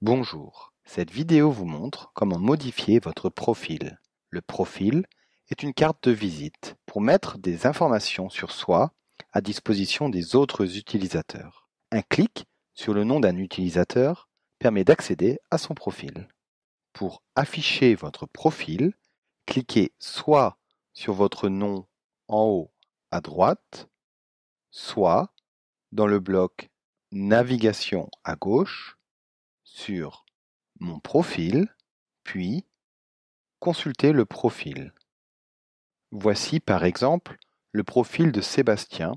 Bonjour, cette vidéo vous montre comment modifier votre profil. Le profil est une carte de visite pour mettre des informations sur soi à disposition des autres utilisateurs. Un clic sur le nom d'un utilisateur permet d'accéder à son profil. Pour afficher votre profil, cliquez soit sur votre nom en haut à droite, soit dans le bloc Navigation à gauche, sur Mon profil, puis Consulter le profil. Voici par exemple le profil de Sébastien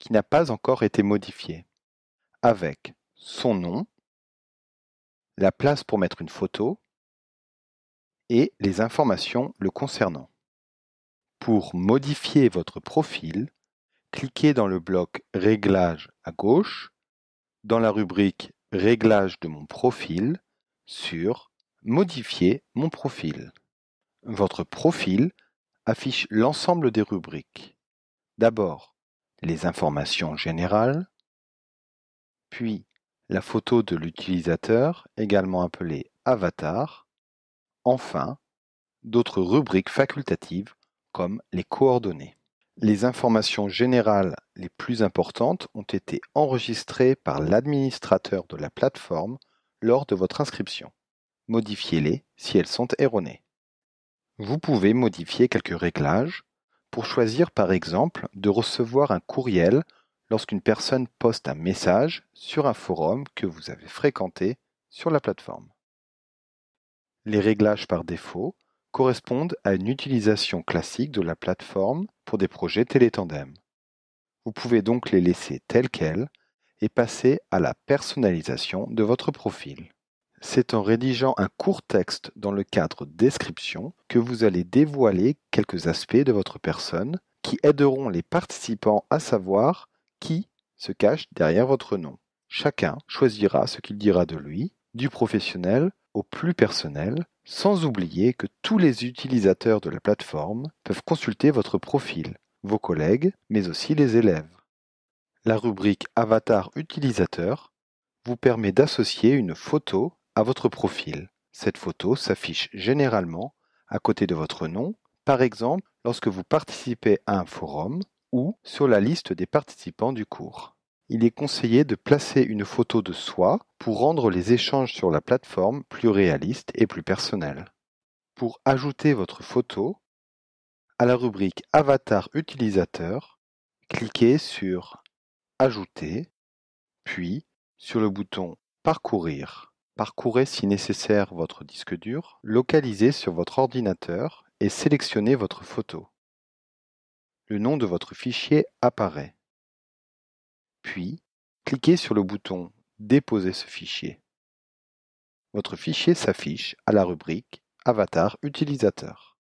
qui n'a pas encore été modifié, avec son nom, la place pour mettre une photo et les informations le concernant. Pour modifier votre profil, cliquez dans le bloc Réglages à gauche, dans la rubrique Réglage de mon profil sur Modifier mon profil. Votre profil affiche l'ensemble des rubriques. D'abord, les informations générales, puis la photo de l'utilisateur, également appelée avatar, enfin, d'autres rubriques facultatives comme les coordonnées. Les informations générales les plus importantes ont été enregistrées par l'administrateur de la plateforme lors de votre inscription. Modifiez-les si elles sont erronées. Vous pouvez modifier quelques réglages pour choisir par exemple de recevoir un courriel lorsqu'une personne poste un message sur un forum que vous avez fréquenté sur la plateforme. Les réglages par défaut correspondent à une utilisation classique de la plateforme pour des projets télétandem. Vous pouvez donc les laisser telles quelles et passer à la personnalisation de votre profil. C'est en rédigeant un court texte dans le cadre description que vous allez dévoiler quelques aspects de votre personne qui aideront les participants à savoir qui se cache derrière votre nom. Chacun choisira ce qu'il dira de lui, du professionnel au plus personnel, sans oublier que tous les utilisateurs de la plateforme peuvent consulter votre profil, vos collègues, mais aussi les élèves. La rubrique Avatar utilisateur vous permet d'associer une photo à votre profil. Cette photo s'affiche généralement à côté de votre nom, par exemple lorsque vous participez à un forum ou sur la liste des participants du cours. Il est conseillé de placer une photo de soi pour rendre les échanges sur la plateforme plus réalistes et plus personnels. Pour ajouter votre photo, à la rubrique Avatar utilisateur, cliquez sur Ajouter, puis sur le bouton Parcourir. Parcourez si nécessaire votre disque dur, localisez sur votre ordinateur et sélectionnez votre photo. Le nom de votre fichier apparaît. Puis, cliquez sur le bouton Déposer ce fichier. Votre fichier s'affiche à la rubrique Avatar utilisateur.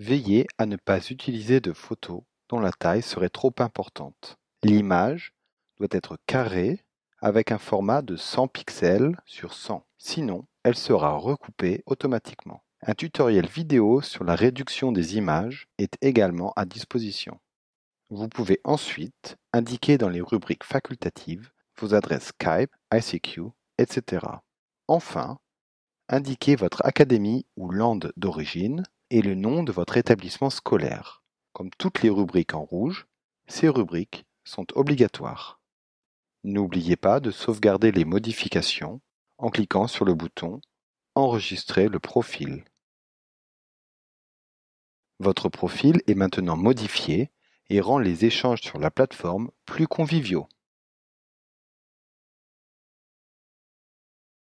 Veillez à ne pas utiliser de photos dont la taille serait trop importante. L'image doit être carrée avec un format de 100 pixels sur 100, sinon elle sera recoupée automatiquement. Un tutoriel vidéo sur la réduction des images est également à disposition. Vous pouvez ensuite indiquer dans les rubriques facultatives vos adresses Skype, ICQ, etc. Enfin, indiquez votre académie ou lande d'origine et le nom de votre établissement scolaire. Comme toutes les rubriques en rouge, ces rubriques sont obligatoires. N'oubliez pas de sauvegarder les modifications en cliquant sur le bouton Enregistrer le profil. Votre profil est maintenant modifié et rend les échanges sur la plateforme plus conviviaux.